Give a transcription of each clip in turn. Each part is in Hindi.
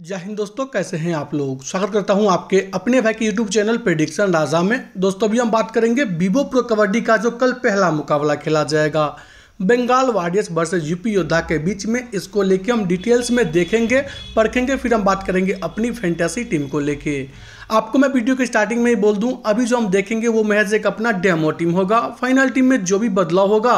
जय हिंद दोस्तों कैसे हैं आप लोग स्वागत करता हूं आपके अपने भाई के यूट्यूब चैनल प्रेडिक्शन राजा में दोस्तों अभी हम बात करेंगे बीबो प्रो कबड्डी का जो कल पहला मुकाबला खेला जाएगा बंगाल वारियर्स वर्सेज यूपी योद्धा के बीच में इसको लेके हम डिटेल्स में देखेंगे परखेंगे फिर हम बात करेंगे अपनी फैंटेसी टीम को लेके आपको मैं वीडियो के स्टार्टिंग में ही बोल दूं अभी जो हम देखेंगे वो महज एक अपना डेमो टीम होगा फाइनल टीम में जो भी बदलाव होगा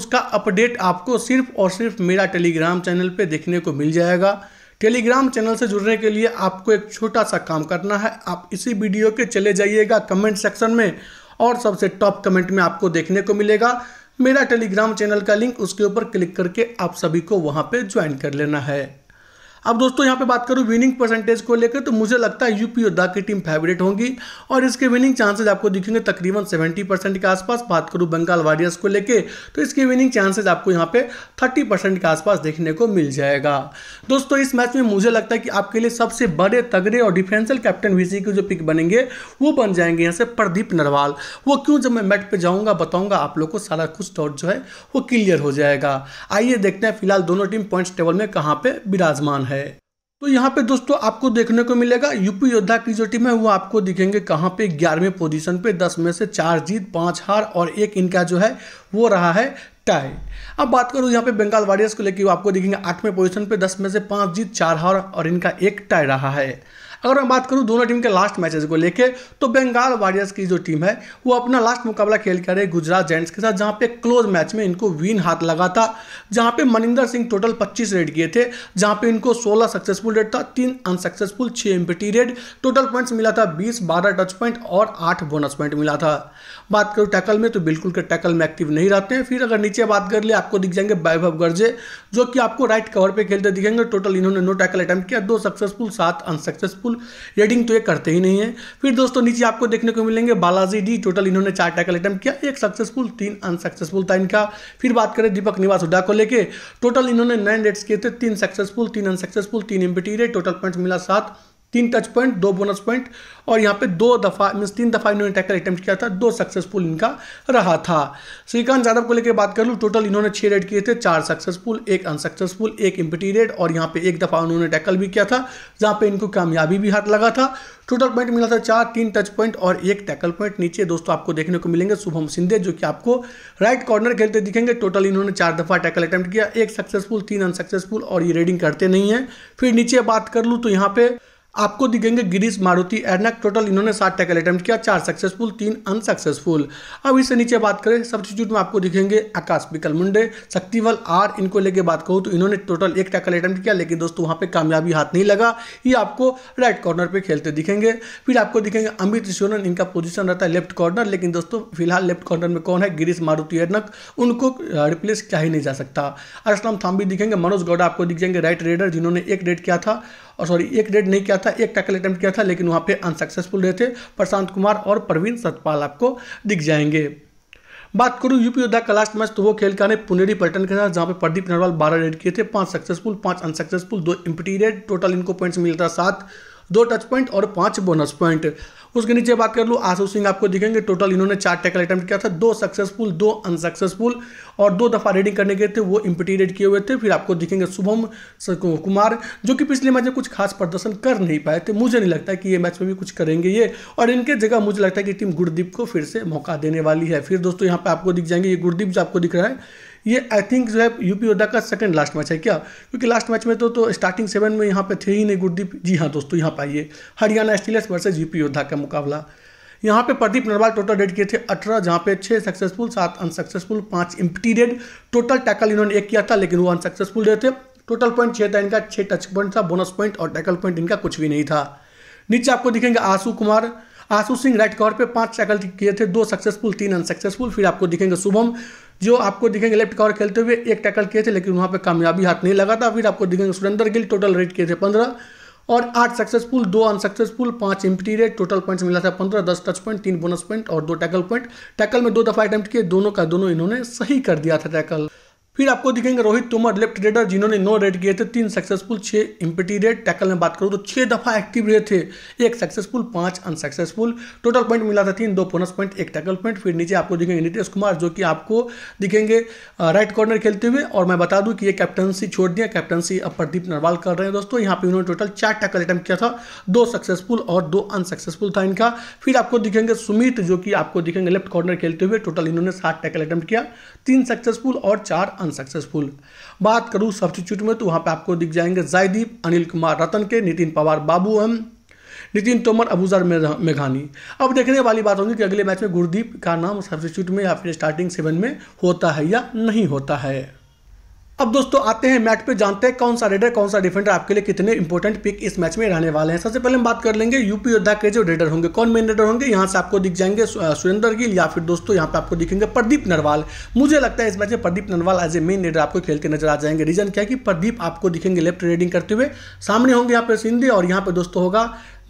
उसका अपडेट आपको सिर्फ और सिर्फ मेरा टेलीग्राम चैनल पर देखने को मिल जाएगा टेलीग्राम चैनल से जुड़ने के लिए आपको एक छोटा सा काम करना है आप इसी वीडियो के चले जाइएगा कमेंट सेक्शन में और सबसे टॉप कमेंट में आपको देखने को मिलेगा मेरा टेलीग्राम चैनल का लिंक उसके ऊपर क्लिक करके आप सभी को वहाँ पे ज्वाइन कर लेना है अब दोस्तों यहाँ पे बात करूँ विनिंग परसेंटेज को लेकर तो मुझे लगता है यूपी योद्धा की टीम फेवरेट होंगी और इसके विनिंग चांसेज आपको दिखेंगे तकरीबन 70 परसेंट के आसपास बात करूँ बंगाल वॉरियर्स को लेकर तो इसके विनिंग चांसेज आपको यहाँ पे 30 परसेंट के आसपास देखने को मिल जाएगा दोस्तों इस मैच में मुझे लगता है कि आपके लिए सबसे बड़े तगड़े और डिफेंसल कैप्टन वी के जो पिक बनेंगे वो बन जाएंगे यहाँ से प्रदीप नरवाल वो क्यों जब मैं मैट पर जाऊँगा बताऊँगा आप लोग को सारा कुछ डॉट जो है वो क्लियर हो जाएगा आइए देखते हैं फिलहाल दोनों टीम पॉइंट्स टेबल में कहाँ पर विराजमान है तो यहाँ पे दोस्तों आपको देखने को मिलेगा यूपी योद्धा की जो टीम है वो आपको दिखेंगे कहाँ पे ग्यारहवीं पोजीशन पे दस में से चार जीत पांच हार और एक इनका जो है वो रहा है टाई अब बात करूँ यहाँ पे बंगाल वॉरियर्स को लेकर आपको दिखेंगे आठवें पोजीशन पे दस में से पांच जीत चार हार और इनका एक टाई रहा है अगर मैं बात करूँ दोनों टीम के लास्ट मैचेस को लेके तो बंगाल वॉरियर्स की जो टीम है वो अपना लास्ट मुकाबला खेल कर रहे गुजरात जैंट्स के साथ जहाँ पे क्लोज मैच में इनको विन हाथ लगा था जहाँ पे मनिंदर सिंह टोटल 25 रेड किए थे जहाँ पे इनको 16 सक्सेसफुल रेड था तीन अनसक्सेसफुल छः एम्पिटी रेड टोटल पॉइंट्स मिला था बीस बारह टच पॉइंट और आठ बोनस पॉइंट मिला था बात करूँ टैकल में तो बिल्कुल के टैकल में एक्टिव नहीं रहते हैं फिर अगर नीचे बात कर ले आपको दिख जाएंगे वैभव गर्जे जो कि आपको राइट कवर पर खेलते दिखेंगे टोटल इन्होंने नो टैकल अटैम्प्ट किया दो सक्सेसफुल सात अनसक्सेसफुल बिल्कुल रेडिंग तो ये करते ही नहीं है फिर दोस्तों नीचे आपको देखने को मिलेंगे बालाजी डी टोटल इन्होंने चार टैकल अटैम्प किया एक सक्सेसफुल तीन अनसक्सेसफुल था इनका फिर बात करें दीपक निवास हुडा को लेकर टोटल इन्होंने नाइन रेट्स किए थे तीन सक्सेसफुल तीन अनसक्सेसफुल तीन एम्पिटी टोटल पॉइंट्स मिला सात तीन टच पॉइंट दो बोनस पॉइंट और यहाँ पे दो दफ़ा मीन्स तीन दफ़ा इन्होंने टैकल अटैम्प्ट किया था दो सक्सेसफुल इनका रहा था श्रीकांत यादव को लेकर बात कर लूँ टोटल इन्होंने छः रेड किए थे चार सक्सेसफुल एक अनसक्सेसफुल एक इम्पिटी रेड और यहाँ पे एक दफ़ा उन्होंने टैकल भी किया था जहाँ पे इनको कामयाबी भी हाथ लगा था टोटल पॉइंट मिला था चार तीन टच पॉइंट और एक टैकल पॉइंट नीचे दोस्तों आपको देखने को मिलेंगे शुभम सिंधे जो कि आपको राइट कॉर्नर खेलते दिखेंगे टोटल इन्होंने चार दफ़ा टैकल अटैम्प्ट किया एक सक्सेसफुल तीन अनसक्सेसफुल और ये रेडिंग करते नहीं है फिर नीचे बात कर लूँ तो यहाँ पे आपको दिखेंगे गिरीश मारुति एर्नक टोटल इन्होंने सात टैकल अटैम्प्ट किया चार सक्सेसफुल तीन अनसक्सेसफुल अब इससे नीचे बात करें सब्सिट्यूट में आपको दिखेंगे आकाश विकल मुंडे शक्तिवल आर इनको लेके बात करूँ तो इन्होंने टोटल एक टैकल अटैम्प्ट किया लेकिन दोस्तों वहाँ पे कामयाबी हाथ नहीं लगा ये आपको राइट कॉर्नर पर खेलते दिखेंगे फिर आपको दिखेंगे अमित सोनन इनका पोजिशन रहता है लेफ्ट कॉर्नर लेकिन दोस्तों फिलहाल लेफ्ट कॉर्नर में कौन है गिरीश मारुति एर्नक उनको रिप्लेस किया ही नहीं जा सकता अरसलाम थाम भी दिखेंगे मनोज गौडा आपको दिख जाएंगे राइट रेडर जिन्होंने एक रेड किया था और सॉरी एक रेड नहीं किया था एक टैकल अटैम्प्ट किया था लेकिन वहाँ पे अनसक्सेसफुल रहे थे प्रशांत कुमार और प्रवीण सतपाल आपको दिख जाएंगे बात करूँ यूपी योद्धा का लास्ट मैच तो वो खेल का पुनेरी पर्यटन के साथ जहाँ पे प्रदीप नरवाल बारह रेड किए थे पांच सक्सेसफुल पांच अनसक्सेसफुल दो इम्पटी रेड टोटल इनको पॉइंट्स मिलता था सात दो टच पॉइंट और पांच बोनस पॉइंट उसके नीचे बात कर लूँ आशु सिंह आपको दिखेंगे टोटल इन्होंने चार टैकल अटैम्प्ट किया था दो सक्सेसफुल दो अनसक्सेसफुल और दो दफ़ा रेडिंग करने गए थे वो रेड किए हुए थे फिर आपको दिखेंगे शुभम कुमार जो कि पिछले मैच में कुछ खास प्रदर्शन कर नहीं पाए थे मुझे नहीं लगता कि ये मैच में भी कुछ करेंगे ये और इनके जगह मुझे लगता है कि टीम गुरदीप को फिर से मौका देने वाली है फिर दोस्तों यहाँ पर आपको दिख जाएंगे ये गुरदीप जो आपको दिख रहा है ये आई थिंक जो है यूपी योद्धा का सेकंड लास्ट मैच है क्या क्योंकि लास्ट मैच में तो तो स्टार्टिंग सेवन में यहाँ पे थे ही नहीं गुरदीप जी हाँ दोस्तों यहाँ पाइए हरियाणा स्टीलर्स वर्सेज यूपी योद्धा का मुकाबला यहाँ पे प्रदीप नरवाल टोटल रेड किए थे अठारह जहाँ पे छः सक्सेसफुल सात अनसक्सेसफुल पाँच इम्पटी रेड टोटल टैकल इन्होंने एक किया था लेकिन वो अनसक्सेसफुल रहे थे टोटल पॉइंट छः था इनका छः टच पॉइंट था बोनस पॉइंट और टैकल पॉइंट इनका कुछ भी नहीं था नीचे आपको दिखेंगे आशु कुमार आशु सिंह राइट कवर पे पांच टैकल किए थे दो सक्सेसफुल तीन अनसक्सेसफुल फिर आपको दिखेंगे शुभम जो आपको दिखेंगे लेफ्ट कवर खेलते हुए एक टैकल किए थे लेकिन वहाँ पे कामयाबी हाथ नहीं लगा था फिर आपको दिखेंगे सुरेंद्र गिल टोटल रेट किए थे पंद्रह और आठ सक्सेसफुल दो अनसक्सेसफुल पांच रेट टोटल पॉइंट्स मिला था पंद्रह दस टच पॉइंट तीन बोनस पॉइंट और दो टैकल पॉइंट टैकल में दो दफा अटेम्प्ट किए दोनों का दोनों इन्होंने सही कर दिया था टैकल फिर आपको दिखेंगे रोहित तोमर लेफ्ट रेडर जिन्होंने नौ रेड किए थे तीन सक्सेसफुल छः इम्पिटी रेड टैकल में बात करूँ तो छः दफ़ा एक्टिव रहे थे एक सक्सेसफुल पाँच अनसक्सेसफुल टोटल पॉइंट मिला था तीन दो बोनस पॉइंट एक टैकल पॉइंट फिर नीचे आपको दिखेंगे नीतीश कुमार जो कि आपको दिखेंगे राइट कॉर्नर खेलते हुए और मैं बता दूँ कि ये कैप्टनसी छोड़ दिया कैप्टनसी अब प्रदीप नरवाल कर रहे हैं दोस्तों यहाँ पर उन्होंने टोटल चार टैकल अटैम्प्ट किया था दो सक्सेसफुल और दो अनसक्सेसफुल था इनका फिर आपको दिखेंगे सुमित जो कि आपको दिखेंगे लेफ्ट कॉर्नर खेलते हुए टोटल इन्होंने सात टैकल अटैम्प्ट किया तीन सक्सेसफुल और चार अनसक्सेसफुल बात करूँ सब्सिट्यूट में तो वहाँ पर आपको दिख जाएंगे Jaideep Anil Kumar Ratan K Nitin Pawar Babu M Nitin Tomar Abozar मेघानी अब देखने वाली बात होगी कि अगले मैच में गुरदीप का नाम सब्सिट्यूट में या फिर स्टार्टिंग सेवन में होता है या नहीं होता है अब दोस्तों आते हैं मैच पे जानते हैं कौन सा रेडर कौन सा डिफेंडर आपके लिए कितने इंपॉर्टेंट पिक इस मैच में रहने वाले हैं सबसे पहले हम बात कर लेंगे यूपी योद्धा के जो रेडर होंगे कौन मेन रेडर होंगे यहाँ से आपको दिख जाएंगे सुरेंद्र गिल या फिर दोस्तों यहाँ पे आपको दिखेंगे प्रदीप नरवाल मुझे लगता है इस मैच में Pardeep Narwal as a main raider आपको खेलते नजर आ जाएंगे रीजन क्या है कि प्रदीप आपको दिखेंगे लेफ्ट रेडिंग करते हुए सामने होंगे यहाँ पे सिंधे और यहाँ पे दोस्तों होगा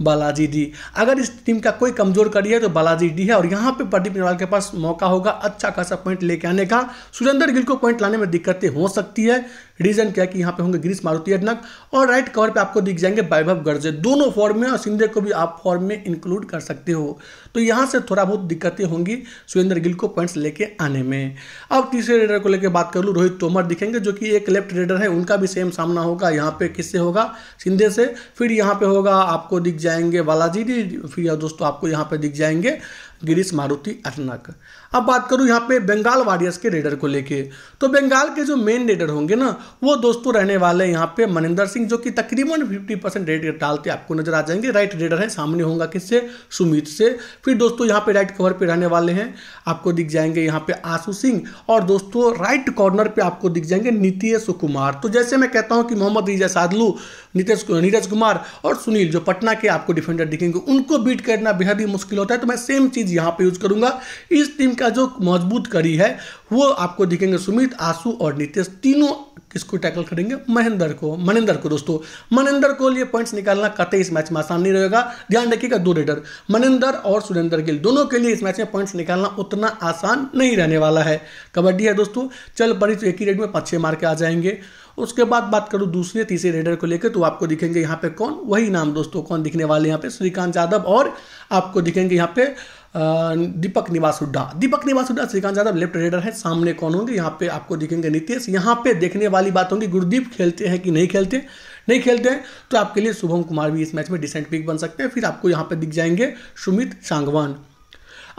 बालाजी डी अगर इस टीम का कोई कमजोर कड़ी है तो बालाजी डी है और यहाँ पे प्रदीप नेवाल के पास मौका होगा अच्छा खासा पॉइंट लेके आने का सुरेंद्र गिल को पॉइंट लाने में दिक्कतें हो सकती है रीजन क्या है कि यहाँ पे होंगे ग्रीस मारुति अडनक और राइट कवर पे आपको दिख जाएंगे वैभव गर्जे दोनों फॉर्म में और सिंधे को भी आप फॉर्म में इंक्लूड कर सकते हो तो यहाँ से थोड़ा बहुत दिक्कतें होंगी सुरेंद्र गिल को पॉइंट्स लेके आने में अब तीसरे रेडर को लेकर बात कर लूँ रोहित तोमर दिखेंगे जो कि एक लेफ्ट रेडर है उनका भी सेम सामना होगा यहाँ पे किससे होगा सिंधे से फिर यहाँ पे होगा आपको दिख जाएंगे बालाजी जी फिर दोस्तों आपको यहाँ पे दिख जाएंगे गिरीश मारुति अर्नक अब बात करूँ यहाँ पे बंगाल वॉरियर्स के रेडर को लेके तो बंगाल के जो मेन रेडर होंगे ना वो दोस्तों रहने वाले हैं यहाँ पे मनिंदर सिंह जो कि तकरीबन 50 परसेंट रेड डालते आपको नजर आ जाएंगे राइट रेडर है सामने होगा किससे सुमित से फिर दोस्तों यहाँ पे राइट कवर पे रहने वाले हैं आपको दिख जाएंगे यहाँ पे आशु सिंह और दोस्तों राइट कॉर्नर पे आपको दिख जाएंगे नीतीश कुमार तो जैसे मैं कहता हूँ कि मोहम्मद रिजा सादलू नीतीश नीरज कुमार और सुनील जो पटना के आपको डिफेंडर दिखेंगे उनको बीट करना बेहद ही मुश्किल होता है तो मैं सेम चीज़ चीज़ यहाँ पे यूज करूँगा इस टीम का जो मजबूत कड़ी है वो आपको दिखेंगे सुमित आंसू और नितेश तीनों किसको टैकल करेंगे महेंद्र को मनिंदर को दोस्तों मनिंदर को लिए पॉइंट्स निकालना कतई इस मैच में आसान नहीं रहेगा ध्यान रखिएगा दो रेडर मनिंदर और सुरेंद्र गिल दोनों के लिए इस मैच में पॉइंट्स निकालना उतना आसान नहीं रहने वाला है कबड्डी है दोस्तों चल पड़ी तो एक ही रेड में पाँच छः मार के आ जाएंगे उसके बाद बात करूँ दूसरे तीसरे रेडर को लेकर तो आपको दिखेंगे यहाँ पे कौन वही नाम दोस्तों कौन दिखने वाले यहाँ पे श्रीकांत यादव और आपको दिखेंगे यहाँ पे दीपक निवास हुड्डा दीपक निवास हुड्डा श्रीकांत यादव लेफ्ट रेडर है सामने कौन होंगे यहाँ पे आपको दिखेंगे नीतीश यहाँ पे देखने वाली बात होगी गुरुदीप खेलते हैं कि नहीं खेलते नहीं खेलते हैं तो आपके लिए शुभम कुमार भी इस मैच में डिसेंट पिक बन सकते हैं फिर आपको यहाँ पे दिख जाएंगे सुमित सांगवान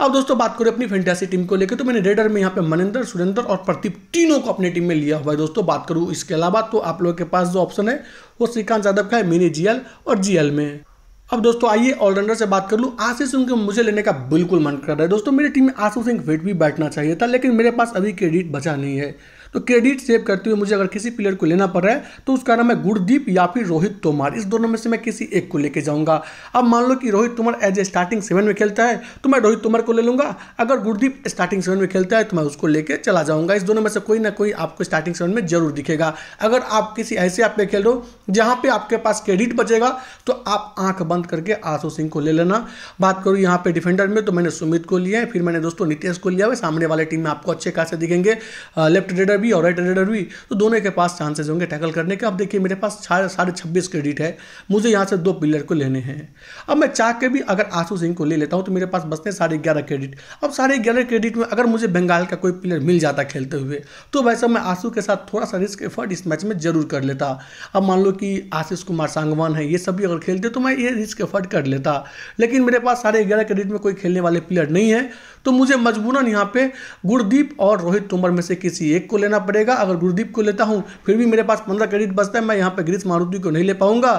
अब दोस्तों बात करें अपनी फैंटेसी टीम को लेकर तो मैंने रेडर में यहाँ पे मनिंदर सुरेंद्र और प्रदीप तीनों को अपने टीम में लिया हुआ है दोस्तों बात करूँ इसके अलावा तो आप लोगों के पास जो ऑप्शन है वो श्रीकांत यादव का है मिनी जीएल और जीएल में अब दोस्तों आइए ऑलराउंडर से बात कर लूँ आशीष सिंह को मुझे लेने का बिल्कुल मन कर रहा है दोस्तों मेरी टीम में आशीष सिंह वेट भी बैठना चाहिए था लेकिन मेरे पास अभी क्रेडिट बचा नहीं है तो क्रेडिट सेव करते हुए मुझे अगर किसी प्लेयर को लेना पड़ रहा है तो उसका नाम है गुरदीप या फिर रोहित तोमर इस दोनों में से मैं किसी एक को लेके जाऊंगा अब मान लो कि Rohit Tomar as a starting seven में खेलता है तो मैं रोहित तोमर को ले लूंगा अगर गुरदीप स्टार्टिंग सेवन में खेलता है तो मैं उसको लेकर चला जाऊंगा इस दोनों में से कोई ना कोई आपको स्टार्टिंग सेवन में जरूर दिखेगा अगर आप किसी ऐसे ऐप में खेल रहे हो जहां पर आपके पास क्रेडिट बचेगा तो आप आंख बंद करके आशो सिंह को ले लेना बात करो यहाँ पे डिफेंडर में तो मैंने सुमित को लिया है फिर मैंने दोस्तों नीतीश को लिया सामने वाले टीम में आपको अच्छे खासे दिखेंगे लेफ्ट रेडर भी और राइट हैंडेडर भी तो दोनों के पास चांसेस होंगे टैकल करने के अब देखिए मेरे पास साढ़े छब्बीस क्रेडिट है मुझे यहाँ से दो पिलर को लेने हैं अब मैं चाह के भी अगर आशु सिंह को ले लेता हूँ तो मेरे पास बचते हैं साढ़े ग्यारह क्रेडिट अब साढ़े ग्यारह क्रेडिट में अगर मुझे बंगाल का कोई प्लेयर मिल जाता खेलते हुए तो वैसे मैं आंसू के साथ थोड़ा सा रिस्क एफर्ट इस मैच में जरूर कर लेता अब मान लो कि आशीष कुमार सांगवान है ये सब अगर खेलते तो मैं ये रिस्क एफर्ट कर लेता लेकिन मेरे पास साढ़े ग्यारह क्रेडिट में कोई खेलने वाले प्लेयर नहीं है तो मुझे मजबूरन यहाँ पे गुरदीप और रोहित तोमर में से किसी एक को लेना देना पड़ेगा अगर गुरुदीप को लेता हूँ फिर भी मेरे पास पंद्रह क्रेडिट बचता है मैं यहाँ पर ग्रीस मारुति को नहीं ले पाऊंगा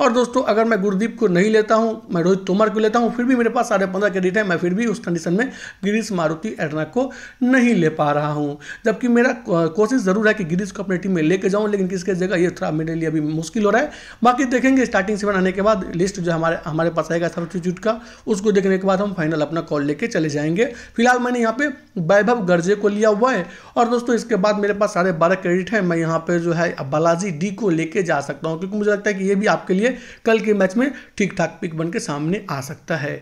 और दोस्तों अगर मैं गुरुदीप को नहीं लेता हूँ मैं रोहित तोमर को लेता हूँ फिर भी मेरे पास साढ़े पंद्रह क्रेडिट है मैं फिर भी उस कंडीशन में ग्रीस मारुति एडना को नहीं ले पा रहा हूँ जबकि मेरा कोशिश ज़रूर है कि गिरीश को अपनी टीम में लेके जाऊँ लेकिन किसके जगह ये थोड़ा मेरे लिए अभी मुश्किल हो रहा है बाकी देखेंगे स्टार्टिंग सेवन आने के बाद लिस्ट जो हमारे हमारे पास आएगा सब्सटीट्यूट का उसको देखने के बाद हम फाइनल अपना कॉल लेके चले जाएंगे फिलहाल मैंने यहाँ पे वैभव गर्जे को लिया हुआ है और दोस्तों इसके बाद मेरे पास साढ़े बारह क्रेडिट है मैं यहाँ पर जो है बालाजी डी को लेके जा सकता हूँ क्योंकि मुझे लगता है कि ये भी आपके लिए कल के मैच में ठीक ठाक पिक बन के सामने आ सकता है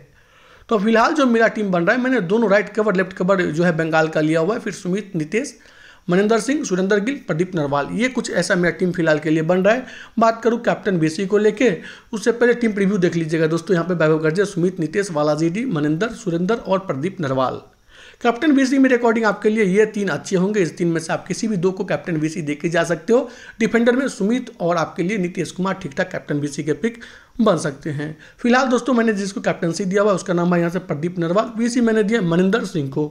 तो फिलहाल जो मेरा टीम बन रहा है मैंने दोनों राइट कवर लेफ्ट कवर जो है बंगाल का लिया हुआ है फिर सुमित नितेश मनिंदर सिंह सुरेंद्र गिल प्रदीप नरवाल ये कुछ ऐसा मेरा टीम फिलहाल के लिए बन रहा है बात करूँ कैप्टन बीसी को लेके उससे पहले टीम प्रीव्यू देख लीजिएगा दोस्तों यहाँ पे वैभव गर्जे सुमित नितेश बालाजी डी मनिंदर सुरेंद्र और प्रदीप नरवाल कैप्टन वीसी में रिकॉर्डिंग आपके लिए ये तीन अच्छे होंगे इस तीन में से आप किसी भी दो को कैप्टन वीसी देके जा सकते हो डिफेंडर में सुमित और आपके लिए नीतीश कुमार ठीक ठाक कैप्टन वीसी के पिक बन सकते हैं फिलहाल दोस्तों मैंने जिसको कैप्टनसी दिया हुआ उसका नाम है यहाँ से प्रदीप नरवाल वीसी मैंने दिया मनिंदर सिंह को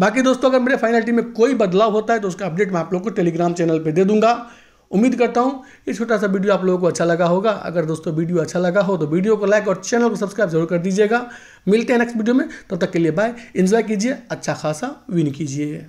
बाकी दोस्तों अगर मेरे फाइनल टीम में कोई बदलाव होता है तो उसका अपडेट मैं आप लोग को टेलीग्राम चैनल पर दे दूंगा उम्मीद करता हूँ ये छोटा सा वीडियो आप लोगों को अच्छा लगा होगा अगर दोस्तों वीडियो अच्छा लगा हो तो वीडियो को लाइक और चैनल को सब्सक्राइब जरूर कर दीजिएगा मिलते हैं नेक्स्ट वीडियो में तब तो तक के लिए बाय इन्जॉय कीजिए अच्छा खासा विन कीजिए